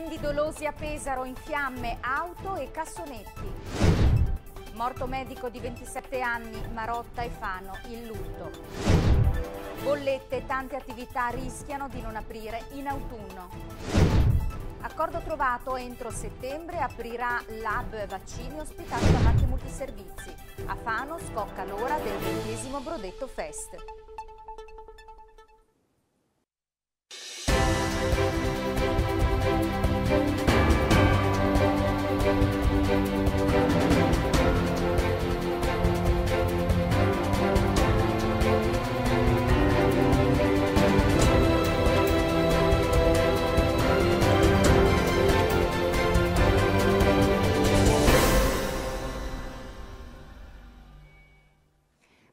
Incendi dolosi a Pesaro in fiamme, auto e cassonetti. Morto medico di 27 anni, Marotta e Fano in lutto. Bollette, tante attività rischiano di non aprire in autunno. Accordo trovato entro settembre aprirà lab vaccini ospitato da marchi multiservizi. A Fano scocca l'ora del ventesimo Brodetto Fest.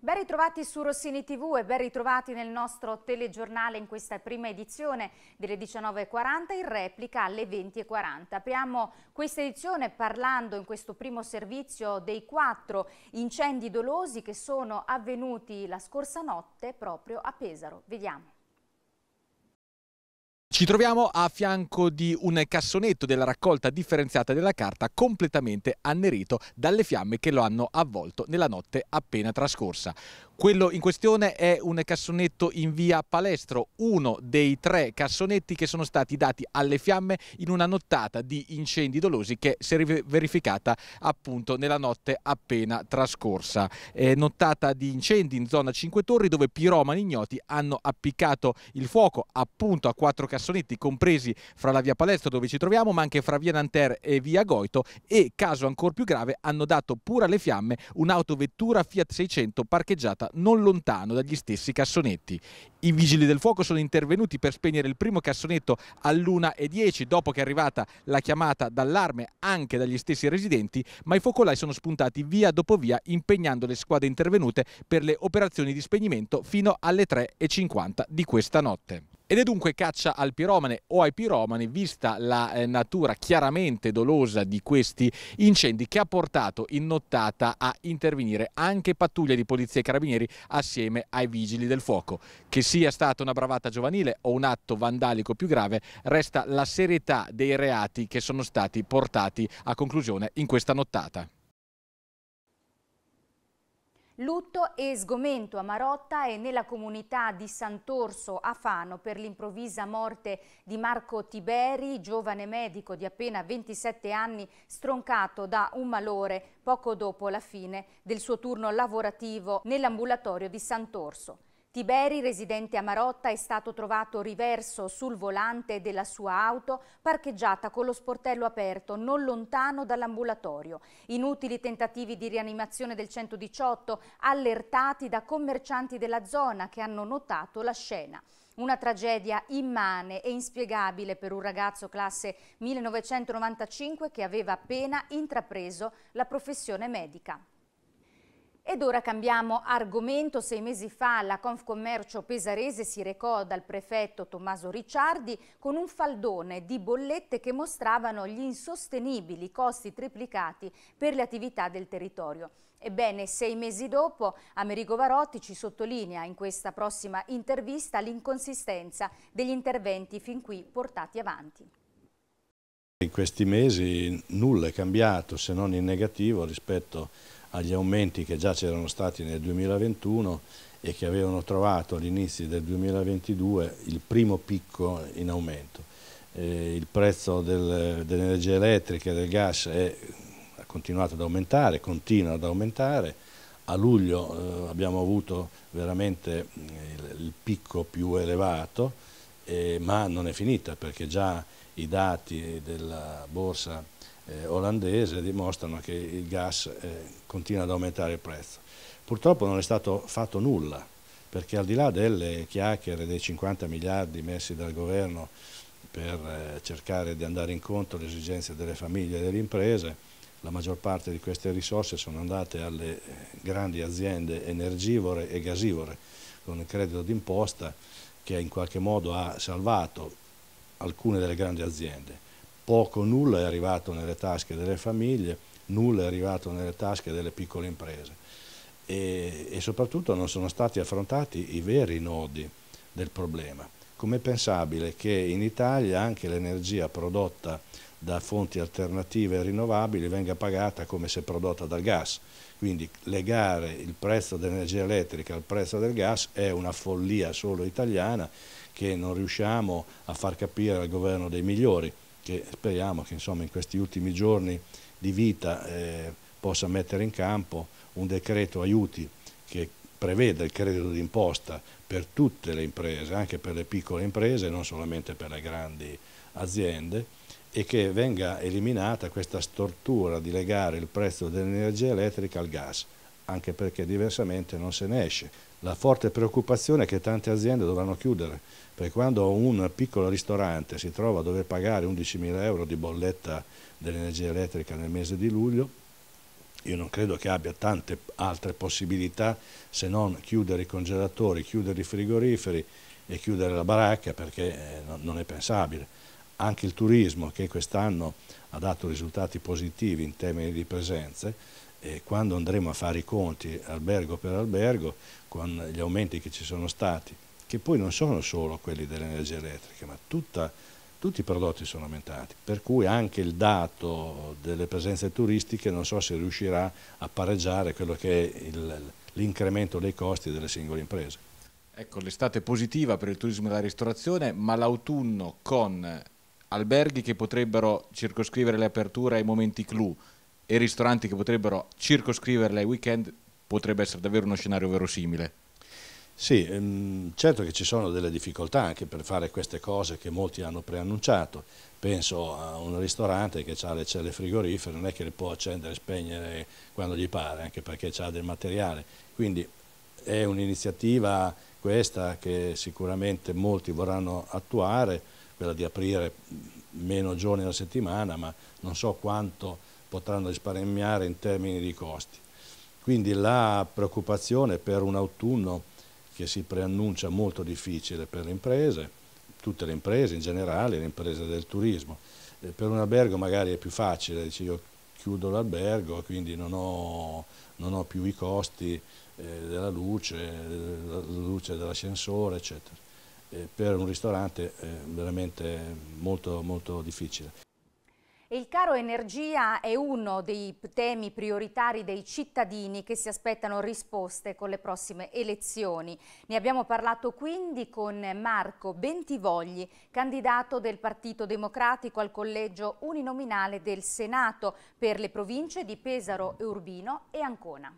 Ben ritrovati su Rossini TV e ben ritrovati nel nostro telegiornale in questa prima edizione delle 19.40 in replica alle 20.40. Apriamo questa edizione parlando in questo primo servizio dei quattro incendi dolosi che sono avvenuti la scorsa notte proprio a Pesaro. Vediamo. Ci troviamo a fianco di un cassonetto della raccolta differenziata della carta completamente annerito dalle fiamme che lo hanno avvolto nella notte appena trascorsa. Quello in questione è un cassonetto in via Palestro, uno dei tre cassonetti che sono stati dati alle fiamme in una nottata di incendi dolosi che si è verificata appunto nella notte appena trascorsa. Eh, nottata di incendi in zona 5 Torri dove piromani ignoti hanno appiccato il fuoco appunto a quattro cassonetti compresi fra la via Palestro dove ci troviamo ma anche fra via Nanterre e via Goito e caso ancora più grave hanno dato pure alle fiamme un'autovettura Fiat 600 parcheggiata scappata non lontano dagli stessi cassonetti. I vigili del fuoco sono intervenuti per spegnere il primo cassonetto all'1.10 dopo che è arrivata la chiamata d'allarme anche dagli stessi residenti, ma i focolai sono spuntati via dopo via impegnando le squadre intervenute per le operazioni di spegnimento fino alle 3.50 di questa notte ed è dunque caccia al piromane o ai piromani vista la eh, natura chiaramente dolosa di questi incendi che ha portato in nottata a intervenire anche pattuglie di polizia e carabinieri assieme ai vigili del fuoco. Che sia stata una bravata giovanile o un atto vandalico più grave resta la serietà dei reati che sono stati portati a conclusione in questa nottata. Lutto e sgomento a Marotta e nella comunità di Sant'Orso a Fano per l'improvvisa morte di Marco Tiberi, giovane medico di appena 27 anni stroncato da un malore poco dopo la fine del suo turno lavorativo nell'ambulatorio di Sant'Orso. Tiberi, residente a Marotta, è stato trovato riverso sul volante della sua auto parcheggiata con lo sportello aperto non lontano dall'ambulatorio. Inutili tentativi di rianimazione del 118 allertati da commercianti della zona che hanno notato la scena. Una tragedia immane e inspiegabile per un ragazzo classe 1995 che aveva appena intrapreso la professione medica. Ed ora cambiamo argomento. Sei mesi fa la Confcommercio pesarese si recò dal prefetto Tommaso Ricciardi con un faldone di bollette che mostravano gli insostenibili costi triplicati per le attività del territorio. Ebbene, sei mesi dopo, Amerigo Varotti ci sottolinea in questa prossima intervista l'inconsistenza degli interventi fin qui portati avanti. In questi mesi nulla è cambiato se non in negativo rispetto agli aumenti che già c'erano stati nel 2021 e che avevano trovato all'inizio del 2022 il primo picco in aumento. Eh, il prezzo del, dell'energia elettrica e del gas è, ha continuato ad aumentare, continua ad aumentare, a luglio eh, abbiamo avuto veramente eh, il, il picco più elevato, eh, ma non è finita perché già i dati della borsa eh, olandese dimostrano che il gas eh, continua ad aumentare il prezzo. Purtroppo non è stato fatto nulla, perché al di là delle chiacchiere dei 50 miliardi messi dal governo per eh, cercare di andare incontro alle esigenze delle famiglie e delle imprese, la maggior parte di queste risorse sono andate alle eh, grandi aziende energivore e gasivore con il credito d'imposta che in qualche modo ha salvato alcune delle grandi aziende poco o nulla è arrivato nelle tasche delle famiglie, nulla è arrivato nelle tasche delle piccole imprese e, e soprattutto non sono stati affrontati i veri nodi del problema. Com'è pensabile che in Italia anche l'energia prodotta da fonti alternative rinnovabili venga pagata come se prodotta dal gas? Quindi legare il prezzo dell'energia elettrica al prezzo del gas è una follia solo italiana che non riusciamo a far capire al governo dei migliori che speriamo che insomma, in questi ultimi giorni di vita eh, possa mettere in campo un decreto aiuti che preveda il credito d'imposta per tutte le imprese, anche per le piccole imprese, non solamente per le grandi aziende e che venga eliminata questa stortura di legare il prezzo dell'energia elettrica al gas, anche perché diversamente non se ne esce la forte preoccupazione è che tante aziende dovranno chiudere, perché quando un piccolo ristorante si trova a dover pagare 11.000 euro di bolletta dell'energia elettrica nel mese di luglio, io non credo che abbia tante altre possibilità se non chiudere i congelatori, chiudere i frigoriferi e chiudere la baracca perché eh, non è pensabile. Anche il turismo che quest'anno ha dato risultati positivi in termini di presenze, e quando andremo a fare i conti albergo per albergo con gli aumenti che ci sono stati, che poi non sono solo quelli dell'energia elettrica, ma tutta, tutti i prodotti sono aumentati, per cui anche il dato delle presenze turistiche non so se riuscirà a pareggiare quello che è l'incremento dei costi delle singole imprese. Ecco, l'estate è positiva per il turismo e la ristorazione, ma l'autunno con alberghi che potrebbero circoscrivere le aperture ai momenti clou, e ristoranti che potrebbero circoscriverle ai weekend potrebbe essere davvero uno scenario verosimile. Sì, ehm, certo che ci sono delle difficoltà anche per fare queste cose che molti hanno preannunciato. Penso a un ristorante che ha le celle frigorifere, non è che le può accendere e spegnere quando gli pare, anche perché ha del materiale. Quindi è un'iniziativa questa che sicuramente molti vorranno attuare, quella di aprire meno giorni alla settimana, ma non so quanto potranno risparmiare in termini di costi. Quindi la preoccupazione per un autunno che si preannuncia molto difficile per le imprese, tutte le imprese in generale, le imprese del turismo. Eh, per un albergo magari è più facile, dice io chiudo l'albergo, quindi non ho, non ho, più i costi eh, della luce, della luce dell'ascensore, eccetera. Eh, per un ristorante è veramente molto, molto difficile. Il caro energia è uno dei temi prioritari dei cittadini che si aspettano risposte con le prossime elezioni. Ne abbiamo parlato quindi con Marco Bentivogli, candidato del Partito Democratico al collegio uninominale del Senato per le province di Pesaro, Urbino e Ancona.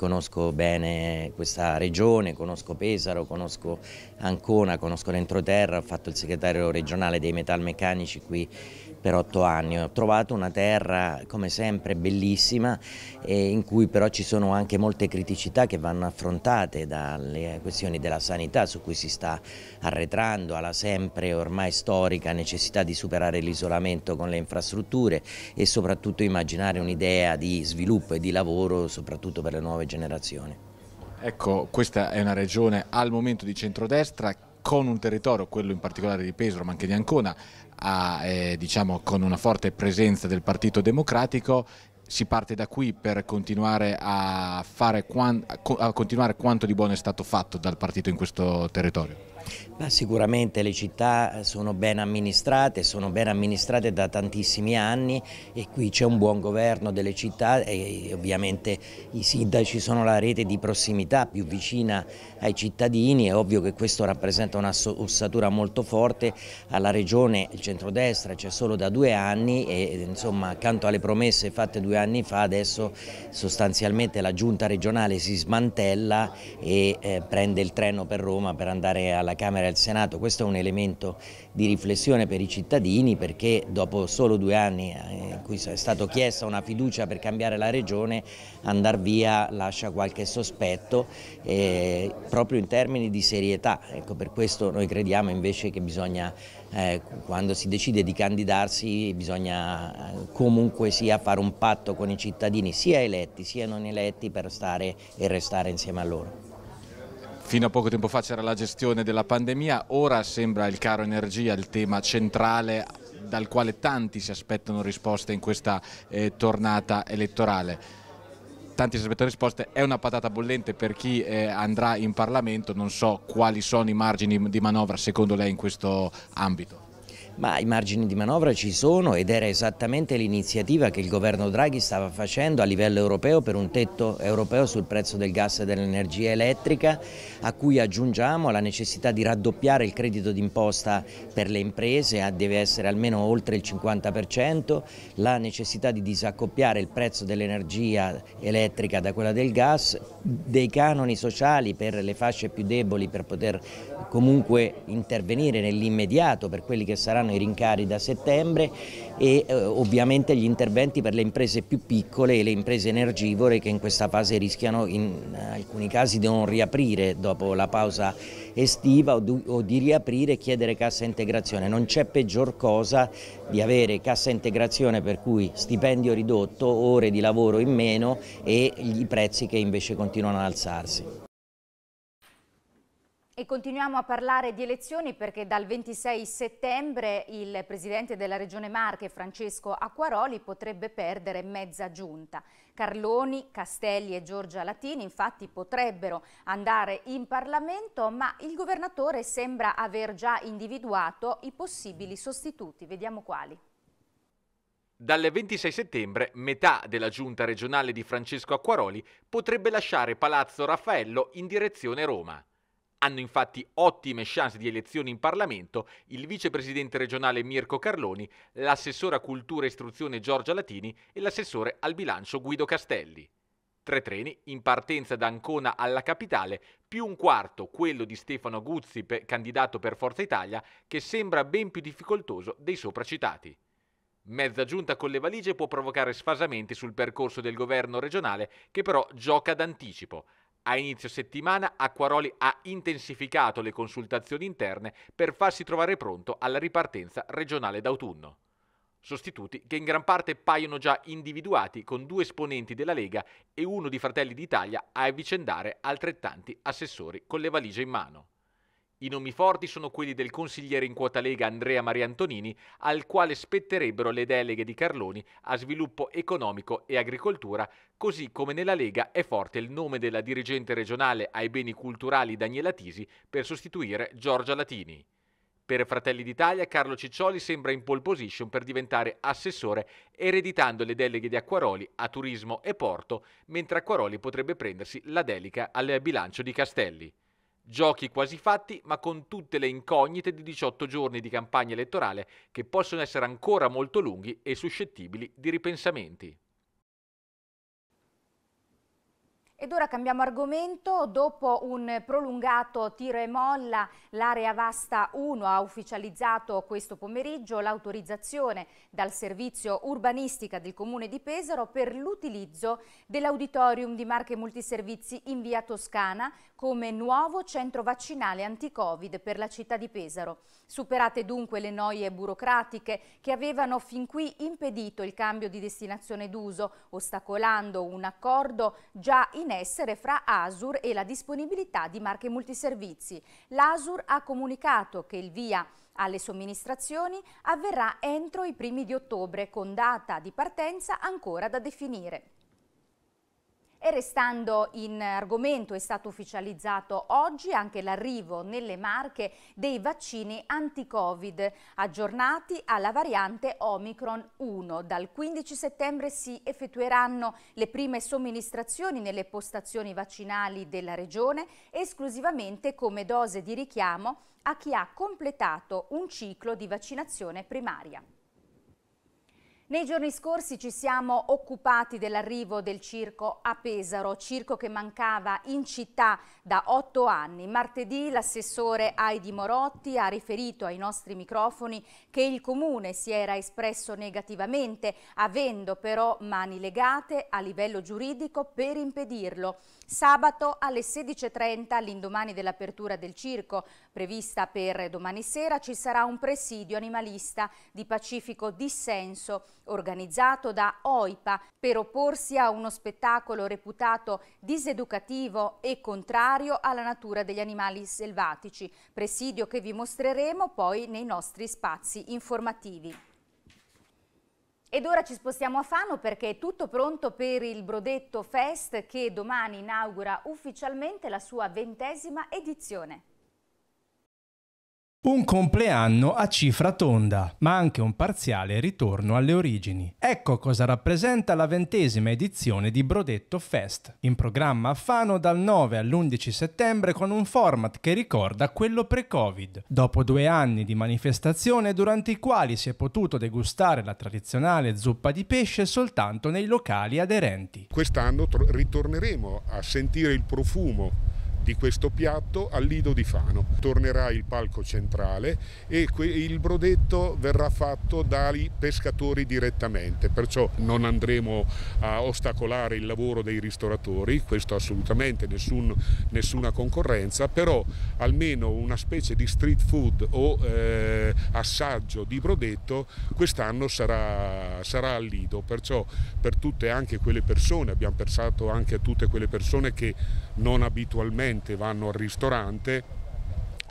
Conosco bene questa regione, conosco Pesaro, conosco Ancona, conosco l'entroterra, ho fatto il segretario regionale dei metalmeccanici qui per otto anni. Ho trovato una terra come sempre bellissima in cui però ci sono anche molte criticità che vanno affrontate dalle questioni della sanità su cui si sta arretrando, alla sempre ormai storica necessità di superare l'isolamento con le infrastrutture e soprattutto immaginare un'idea di sviluppo e di lavoro soprattutto per le nuove generazioni generazioni. Ecco, questa è una regione al momento di centrodestra con un territorio, quello in particolare di Pesaro ma anche di Ancona, a, eh, diciamo, con una forte presenza del Partito Democratico si parte da qui per continuare a, fare, a continuare quanto di buono è stato fatto dal partito in questo territorio? Ma sicuramente le città eh, sono ben amministrate, sono ben amministrate da tantissimi anni e qui c'è un buon governo delle città e ovviamente i sindaci sono la rete di prossimità più vicina ai cittadini, è ovvio che questo rappresenta una ossatura molto forte alla regione, il centrodestra c'è solo da due anni e insomma accanto alle promesse fatte due anni fa adesso sostanzialmente la giunta regionale si smantella e eh, prende il treno per Roma per andare alla alla Camera e al Senato, questo è un elemento di riflessione per i cittadini perché dopo solo due anni eh, in cui è stata chiesta una fiducia per cambiare la regione, andar via lascia qualche sospetto eh, proprio in termini di serietà, ecco, per questo noi crediamo invece che bisogna eh, quando si decide di candidarsi bisogna eh, comunque sia fare un patto con i cittadini sia eletti sia non eletti per stare e restare insieme a loro. Fino a poco tempo fa c'era la gestione della pandemia, ora sembra il caro energia il tema centrale dal quale tanti si aspettano risposte in questa eh, tornata elettorale. Tanti si aspettano risposte, è una patata bollente per chi eh, andrà in Parlamento, non so quali sono i margini di manovra secondo lei in questo ambito. Ma i margini di manovra ci sono ed era esattamente l'iniziativa che il governo Draghi stava facendo a livello europeo per un tetto europeo sul prezzo del gas e dell'energia elettrica a cui aggiungiamo la necessità di raddoppiare il credito d'imposta per le imprese, deve essere almeno oltre il 50%, la necessità di disaccoppiare il prezzo dell'energia elettrica da quella del gas, dei canoni sociali per le fasce più deboli per poter comunque intervenire nell'immediato per quelli che saranno saranno i rincari da settembre e eh, ovviamente gli interventi per le imprese più piccole e le imprese energivore che in questa fase rischiano in alcuni casi di non riaprire dopo la pausa estiva o di, o di riaprire e chiedere cassa integrazione. Non c'è peggior cosa di avere cassa integrazione per cui stipendio ridotto, ore di lavoro in meno e i prezzi che invece continuano ad alzarsi. E continuiamo a parlare di elezioni perché dal 26 settembre il presidente della Regione Marche, Francesco Acquaroli, potrebbe perdere mezza giunta. Carloni, Castelli e Giorgia Latini infatti potrebbero andare in Parlamento, ma il governatore sembra aver già individuato i possibili sostituti. Vediamo quali. Dal 26 settembre metà della giunta regionale di Francesco Acquaroli potrebbe lasciare Palazzo Raffaello in direzione Roma hanno infatti ottime chance di elezioni in Parlamento il vicepresidente regionale Mirko Carloni, l'assessora cultura e istruzione Giorgia Latini e l'assessore al bilancio Guido Castelli. Tre treni in partenza da Ancona alla capitale, più un quarto quello di Stefano Guzzi, candidato per Forza Italia, che sembra ben più difficoltoso dei sopracitati. Mezza giunta con le valigie può provocare sfasamenti sul percorso del governo regionale che però gioca d'anticipo. A inizio settimana Acquaroli ha intensificato le consultazioni interne per farsi trovare pronto alla ripartenza regionale d'autunno. Sostituti che in gran parte paiono già individuati con due esponenti della Lega e uno di Fratelli d'Italia a avvicendare altrettanti assessori con le valigie in mano. I nomi forti sono quelli del consigliere in quota Lega Andrea Maria Antonini, al quale spetterebbero le deleghe di Carloni a sviluppo economico e agricoltura, così come nella Lega è forte il nome della dirigente regionale ai beni culturali Daniela Tisi per sostituire Giorgia Latini. Per Fratelli d'Italia Carlo Ciccioli sembra in pole position per diventare assessore ereditando le deleghe di Acquaroli a turismo e porto, mentre Acquaroli potrebbe prendersi la delega al bilancio di Castelli. Giochi quasi fatti, ma con tutte le incognite di 18 giorni di campagna elettorale che possono essere ancora molto lunghi e suscettibili di ripensamenti. Ed ora cambiamo argomento, dopo un prolungato tiro e molla l'area vasta 1 ha ufficializzato questo pomeriggio l'autorizzazione dal servizio urbanistica del comune di Pesaro per l'utilizzo dell'auditorium di Marche Multiservizi in via Toscana come nuovo centro vaccinale anti-Covid per la città di Pesaro. Superate dunque le noie burocratiche che avevano fin qui impedito il cambio di destinazione d'uso, ostacolando un accordo già in essere fra ASUR e la disponibilità di marche multiservizi. L'ASUR ha comunicato che il via alle somministrazioni avverrà entro i primi di ottobre con data di partenza ancora da definire. E restando in argomento è stato ufficializzato oggi anche l'arrivo nelle Marche dei vaccini anti-Covid aggiornati alla variante Omicron 1. Dal 15 settembre si effettueranno le prime somministrazioni nelle postazioni vaccinali della Regione esclusivamente come dose di richiamo a chi ha completato un ciclo di vaccinazione primaria. Nei giorni scorsi ci siamo occupati dell'arrivo del circo a Pesaro, circo che mancava in città da otto anni. Martedì l'assessore Aidi Morotti ha riferito ai nostri microfoni che il comune si era espresso negativamente, avendo però mani legate a livello giuridico per impedirlo. Sabato alle 16.30, all'indomani dell'apertura del circo, prevista per domani sera, ci sarà un presidio animalista di pacifico dissenso organizzato da OIPA per opporsi a uno spettacolo reputato diseducativo e contrario alla natura degli animali selvatici, presidio che vi mostreremo poi nei nostri spazi informativi. Ed ora ci spostiamo a Fano perché è tutto pronto per il Brodetto Fest che domani inaugura ufficialmente la sua ventesima edizione. Un compleanno a cifra tonda, ma anche un parziale ritorno alle origini. Ecco cosa rappresenta la ventesima edizione di Brodetto Fest, in programma a Fano dal 9 all'11 settembre con un format che ricorda quello pre-Covid. Dopo due anni di manifestazione durante i quali si è potuto degustare la tradizionale zuppa di pesce soltanto nei locali aderenti. Quest'anno ritorneremo a sentire il profumo di questo piatto al Lido di Fano. Tornerà il palco centrale e il brodetto verrà fatto dai pescatori direttamente, perciò non andremo a ostacolare il lavoro dei ristoratori, questo assolutamente nessun, nessuna concorrenza, però almeno una specie di street food o eh, assaggio di brodetto quest'anno sarà, sarà al Lido, perciò per tutte anche quelle persone, abbiamo pensato anche a tutte quelle persone che non abitualmente vanno al ristorante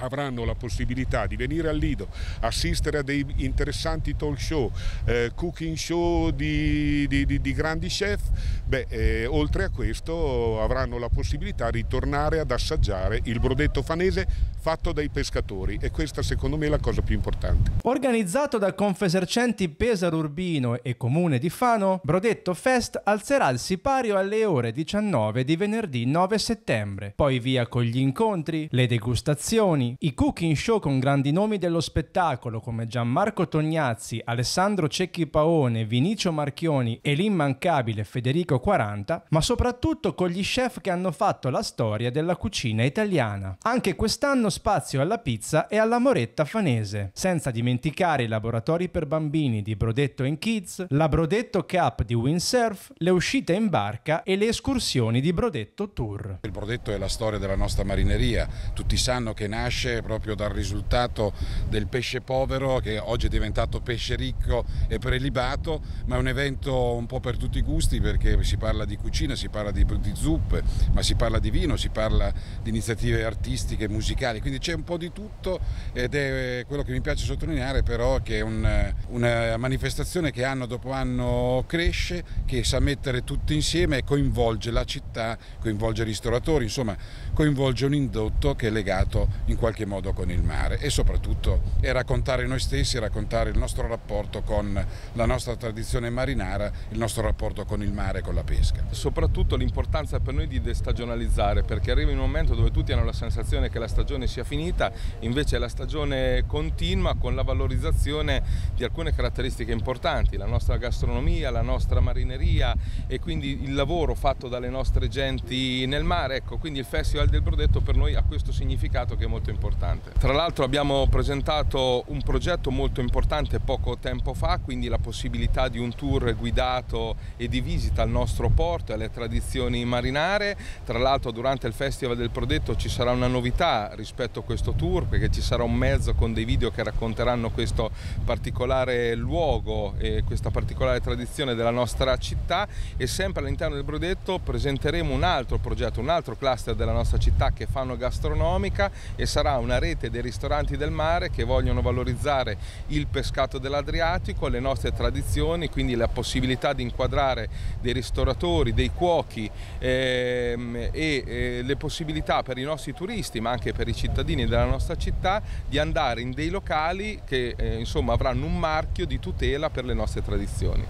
avranno la possibilità di venire al Lido, assistere a dei interessanti talk show, eh, cooking show di, di, di, di grandi chef Beh, eh, oltre a questo avranno la possibilità di tornare ad assaggiare il brodetto fanese fatto dai pescatori e questa secondo me è la cosa più importante. Organizzato da Confesercenti Pesaro Urbino e Comune di Fano, Brodetto Fest alzerà il sipario alle ore 19 di venerdì 9 settembre, poi via con gli incontri, le degustazioni, i cooking show con grandi nomi dello spettacolo come Gianmarco Tognazzi, Alessandro Cecchi Paone, Vinicio Marchioni e l'immancabile Federico 40, ma soprattutto con gli chef che hanno fatto la storia della cucina italiana. Anche quest'anno spazio alla pizza e alla moretta fanese, senza dimenticare i laboratori per bambini di Brodetto Kids, la Brodetto Cup di Windsurf, le uscite in barca e le escursioni di Brodetto Tour. Il Brodetto è la storia della nostra marineria, tutti sanno che nasce proprio dal risultato del pesce povero che oggi è diventato pesce ricco e prelibato, ma è un evento un po' per tutti i gusti perché si parla di cucina, si parla di, di zuppe, ma si parla di vino, si parla di iniziative artistiche, musicali, quindi c'è un po' di tutto ed è quello che mi piace sottolineare però che è un, una manifestazione che anno dopo anno cresce, che sa mettere tutto insieme e coinvolge la città, coinvolge i ristoratori, insomma coinvolge un indotto che è legato in qualche modo con il mare e soprattutto è raccontare noi stessi, raccontare il nostro rapporto con la nostra tradizione marinara, il nostro rapporto con il mare, con la la pesca. Soprattutto l'importanza per noi di destagionalizzare perché arriva in un momento dove tutti hanno la sensazione che la stagione sia finita, invece la stagione continua con la valorizzazione di alcune caratteristiche importanti, la nostra gastronomia, la nostra marineria e quindi il lavoro fatto dalle nostre genti nel mare. Ecco, quindi il Festival del Brodetto per noi ha questo significato che è molto importante. Tra l'altro abbiamo presentato un progetto molto importante poco tempo fa, quindi la possibilità di un tour guidato e di visita al nostro nostro porto e alle tradizioni marinare. Tra l'altro durante il Festival del Prodetto ci sarà una novità rispetto a questo tour perché ci sarà un mezzo con dei video che racconteranno questo particolare luogo e questa particolare tradizione della nostra città e sempre all'interno del Brodetto presenteremo un altro progetto, un altro cluster della nostra città che fanno gastronomica e sarà una rete dei ristoranti del mare che vogliono valorizzare il pescato dell'Adriatico, le nostre tradizioni, quindi la possibilità di inquadrare dei ristoranti ristoratori, dei cuochi ehm, e eh, le possibilità per i nostri turisti ma anche per i cittadini della nostra città di andare in dei locali che eh, insomma avranno un marchio di tutela per le nostre tradizioni.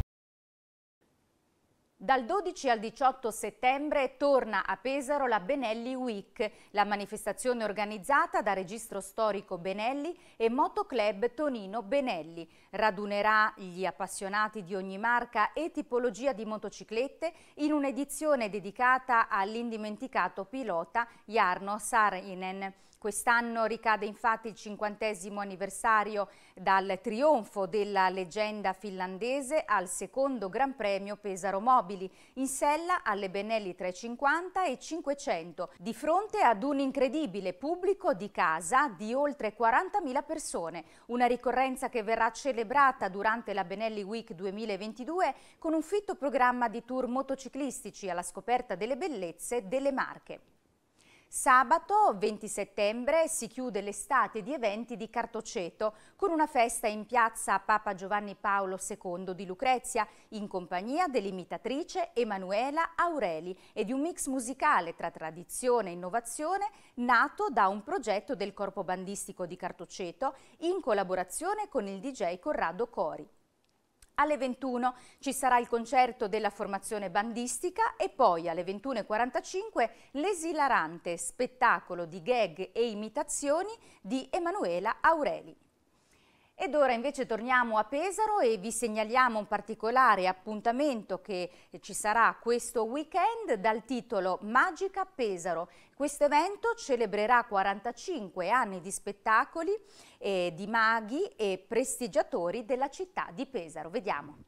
Dal 12 al 18 settembre torna a Pesaro la Benelli Week, la manifestazione organizzata da Registro Storico Benelli e Motoclub Tonino Benelli. Radunerà gli appassionati di ogni marca e tipologia di motociclette in un'edizione dedicata all'indimenticato pilota Jarno Saarinen. Quest'anno ricade infatti il cinquantesimo anniversario dal trionfo della leggenda finlandese al secondo Gran Premio Pesaro Mobili, in sella alle Benelli 350 e 500, di fronte ad un incredibile pubblico di casa di oltre 40.000 persone, una ricorrenza che verrà celebrata durante la Benelli Week 2022 con un fitto programma di tour motociclistici alla scoperta delle bellezze delle Marche. Sabato 20 settembre si chiude l'estate di eventi di Cartoceto con una festa in piazza Papa Giovanni Paolo II di Lucrezia in compagnia dell'imitatrice Emanuela Aureli e di un mix musicale tra tradizione e innovazione nato da un progetto del corpo bandistico di Cartoceto in collaborazione con il DJ Corrado Cori. Alle 21 ci sarà il concerto della formazione bandistica e poi alle 21.45 l'esilarante spettacolo di gag e imitazioni di Emanuela Aureli. Ed ora invece torniamo a Pesaro e vi segnaliamo un particolare appuntamento che ci sarà questo weekend dal titolo Magica Pesaro. Questo evento celebrerà 45 anni di spettacoli eh, di maghi e prestigiatori della città di Pesaro. Vediamo.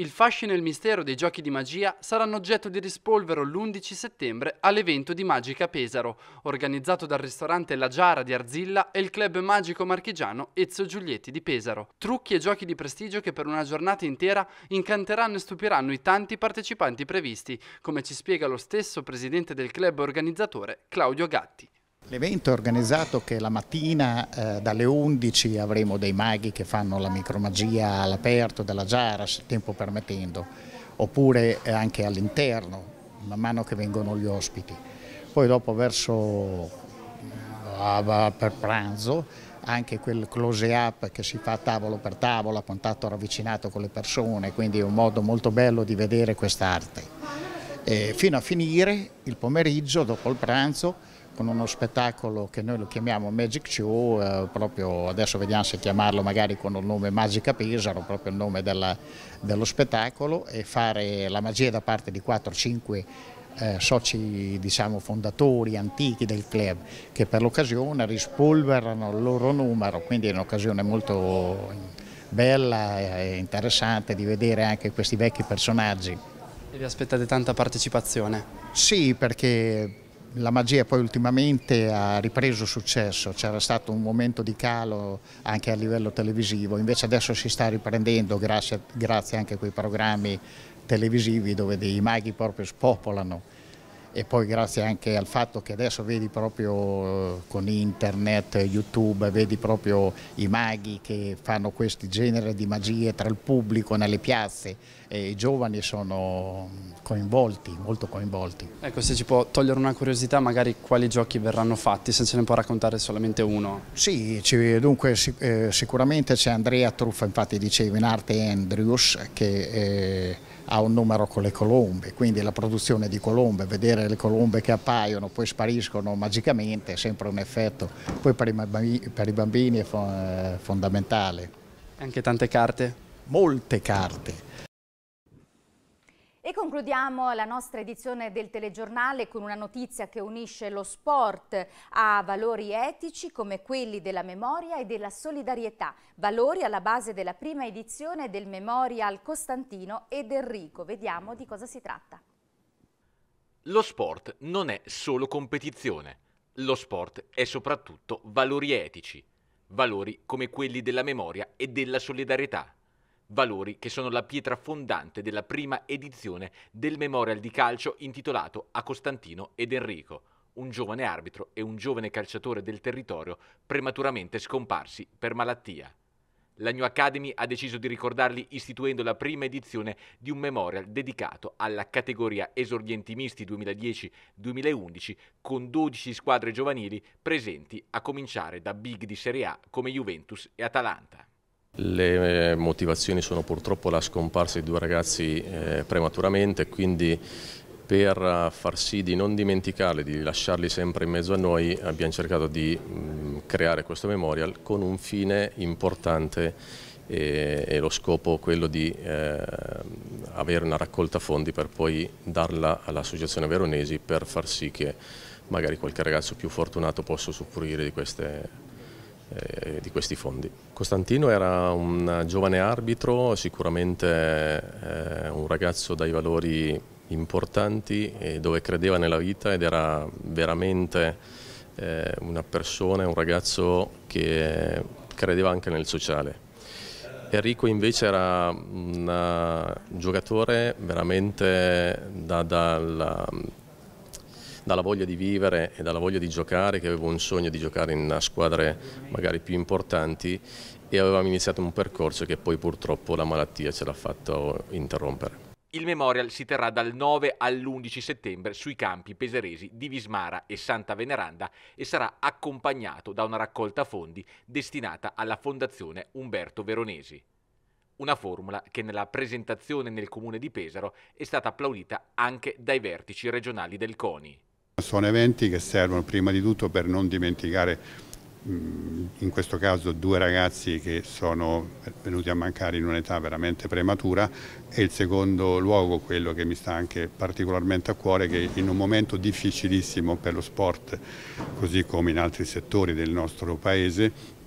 Il fascino e il mistero dei giochi di magia saranno oggetto di rispolvero l'11 settembre all'evento di Magica Pesaro, organizzato dal ristorante La Giara di Arzilla e il club magico marchigiano Ezio Giulietti di Pesaro. Trucchi e giochi di prestigio che per una giornata intera incanteranno e stupiranno i tanti partecipanti previsti, come ci spiega lo stesso presidente del club organizzatore Claudio Gatti. L'evento è organizzato che la mattina eh, dalle 11 avremo dei maghi che fanno la micromagia all'aperto della giara, se il tempo permettendo, oppure eh, anche all'interno, man mano che vengono gli ospiti. Poi dopo verso eh, per pranzo anche quel close up che si fa tavolo per tavolo, a contatto ravvicinato con le persone, quindi è un modo molto bello di vedere quest'arte. fino a finire il pomeriggio, dopo il pranzo, con uno spettacolo che noi lo chiamiamo Magic Show, eh, proprio adesso vediamo se chiamarlo magari con il nome Magica Pesaro, proprio il nome della, dello spettacolo e fare la magia da parte di 4-5 eh, soci diciamo, fondatori antichi del club che per l'occasione rispolverano il loro numero, quindi è un'occasione molto bella e interessante di vedere anche questi vecchi personaggi. E vi aspettate tanta partecipazione? Sì, perché la magia poi ultimamente ha ripreso successo, c'era stato un momento di calo anche a livello televisivo, invece adesso si sta riprendendo grazie, grazie anche a quei programmi televisivi dove dei maghi proprio spopolano e poi grazie anche al fatto che adesso vedi proprio eh, con internet, YouTube, vedi proprio i maghi che fanno questi genere di magie tra il pubblico, nelle piazze e i giovani sono coinvolti, molto coinvolti. Ecco, se ci può togliere una curiosità, magari quali giochi verranno fatti, se ce ne può raccontare solamente uno. Sì, dunque eh, sicuramente c'è Andrea Truffa, infatti dicevo in arte Andrews, che eh, ha un numero con le colombe, quindi la produzione di colombe, vedere vedere le colombe che appaiono, poi spariscono magicamente, è sempre un effetto. Poi per i bambini, è eh, fondamentale. Anche tante carte? Molte carte. E concludiamo la nostra edizione del telegiornale con una notizia che unisce lo sport a valori etici come quelli della memoria e della solidarietà, valori alla base della prima edizione del Memorial Costantino ed Enrico. Vediamo di cosa si tratta. Lo sport non è solo competizione, lo sport è soprattutto valori etici, valori come quelli della memoria e della solidarietà, valori che sono la pietra fondante della prima edizione del Memorial di calcio intitolato a Costantino ed Enrico, un giovane arbitro e un giovane calciatore del territorio prematuramente scomparsi per malattia. La New Academy ha deciso di ricordarli istituendo la prima edizione di un memorial dedicato alla categoria esordienti misti 2010-2011 con 12 squadre giovanili presenti a cominciare da big di Serie A come Juventus e Atalanta. Le eh, motivazioni sono purtroppo la scomparsa di due ragazzi eh, prematuramente, quindi per eh, far sì di non dimenticarli, di lasciarli sempre in mezzo a noi, abbiamo cercato di mm, creare questo memorial con un fine importante e, lo scopo quello di eh, avere una raccolta fondi per poi darla all'associazione Veronesi per far sì che magari qualche ragazzo più fortunato possa usufruire di queste eh, di questi fondi. Costantino era un giovane arbitro, sicuramente eh, un ragazzo dai valori importanti e dove credeva nella vita ed era veramente eh, una persona, un ragazzo che credeva anche nel sociale. Enrico invece era un eh, giocatore veramente da, dalla, dalla voglia di vivere e dalla voglia di giocare, che aveva un sogno di giocare in squadre magari più importanti e avevamo iniziato un percorso che poi purtroppo la malattia ce l'ha fatto interrompere. Il memorial si terrà dal 9 all'11 settembre sui campi peseresi di Vismara e Santa Veneranda e sarà accompagnato da una raccolta fondi destinata alla Fondazione Umberto Veronesi. Una formula che nella presentazione nel comune di Pesaro è stata applaudita anche dai vertici regionali del CONI. Sono eventi che servono prima di tutto per non dimenticare Mm, in questo caso due ragazzi che sono venuti a mancare in un'età veramente prematura e il secondo luogo, quello che mi sta anche particolarmente a cuore, che in un momento difficilissimo per lo sport, così come in altri settori del nostro Paese,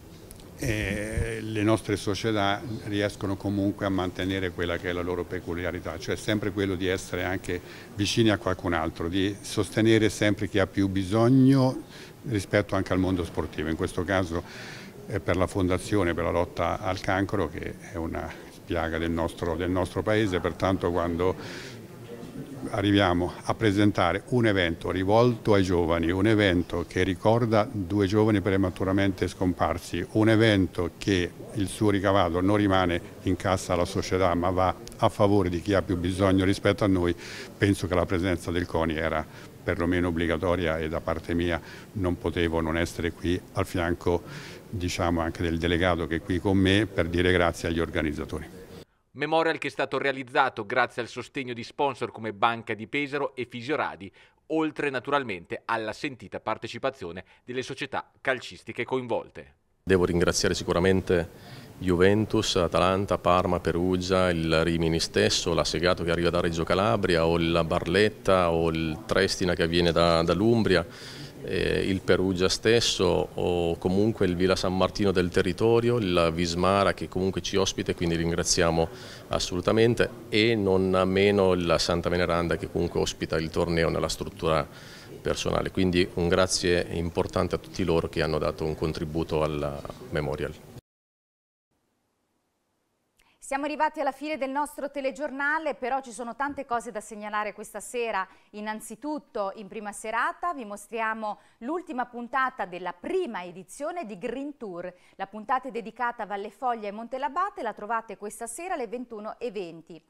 eh, le nostre società riescono comunque a mantenere quella che è la loro peculiarità, cioè sempre quello di essere anche vicini a qualcun altro, di sostenere sempre chi ha più bisogno rispetto anche al mondo sportivo, in questo caso è per la Fondazione per la lotta al cancro che è una piaga del nostro, del nostro paese, pertanto quando arriviamo a presentare un evento rivolto ai giovani, un evento che ricorda due giovani prematuramente scomparsi, un evento che il suo ricavato non rimane in cassa alla società ma va a favore di chi ha più bisogno rispetto a noi, penso che la presenza del CONI era perlomeno obbligatoria e da parte mia non potevo non essere qui al fianco diciamo, anche del delegato che è qui con me per dire grazie agli organizzatori. Memorial che è stato realizzato grazie al sostegno di sponsor come Banca di Pesaro e Fisioradi, oltre naturalmente alla sentita partecipazione delle società calcistiche coinvolte. Devo ringraziare sicuramente Juventus, Atalanta, Parma, Perugia, il Rimini stesso, la Segato che arriva da Reggio Calabria o la Barletta o il Trestina che viene da, dall'Umbria eh, il Perugia stesso o comunque il Villa San Martino del territorio, il Vismara che comunque ci ospita e quindi ringraziamo assolutamente e non a meno la Santa Veneranda che comunque ospita il torneo nella struttura personale. Quindi un grazie importante a tutti loro che hanno dato un contributo al Memorial. Siamo arrivati alla fine del nostro telegiornale, però ci sono tante cose da segnalare questa sera. Innanzitutto, in prima serata vi mostriamo l'ultima puntata della prima edizione di Green Tour. La puntata è dedicata a Valle Foglia e Montelabate, la trovate questa sera alle 21.20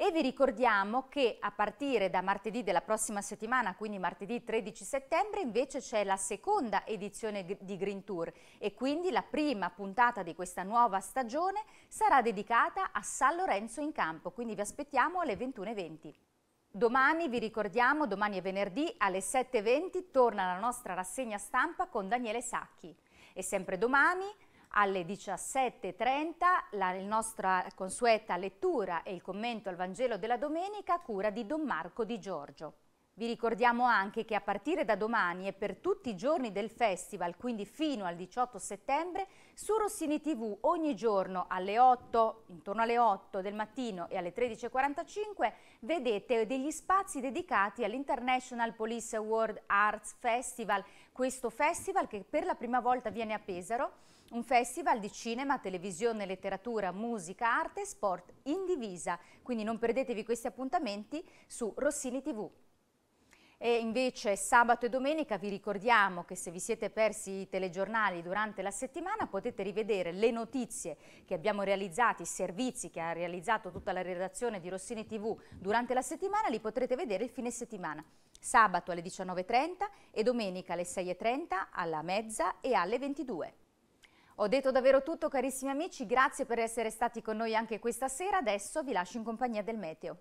e vi ricordiamo che a partire da martedì della prossima settimana, quindi martedì 13 settembre, invece c'è la seconda edizione di Green Tour e quindi la prima puntata di questa nuova stagione sarà dedicata a San Lorenzo in campo, quindi vi aspettiamo alle 21.20. Domani, vi ricordiamo, domani è venerdì alle 7.20 torna la nostra rassegna stampa con Daniele Sacchi. E sempre domani alle 17.30 la nostra consueta lettura e il commento al Vangelo della domenica a cura di Don Marco Di Giorgio. Vi ricordiamo anche che a partire da domani e per tutti i giorni del festival, quindi fino al 18 settembre, su Rossini TV ogni giorno alle 8, intorno alle 8 del mattino e alle 13.45 vedete degli spazi dedicati all'International Police World Arts Festival, questo festival che per la prima volta viene a Pesaro un festival di cinema, televisione, letteratura, musica, arte e sport in divisa. Quindi non perdetevi questi appuntamenti su Rossini TV. E invece sabato e domenica vi ricordiamo che se vi siete persi i telegiornali durante la settimana potete rivedere le notizie che abbiamo realizzato, i servizi che ha realizzato tutta la redazione di Rossini TV durante la settimana, li potrete vedere il fine settimana. Sabato alle 19.30 e domenica alle 6.30, alla mezza e alle 22.00. Ho detto davvero tutto carissimi amici, grazie per essere stati con noi anche questa sera, adesso vi lascio in compagnia del meteo.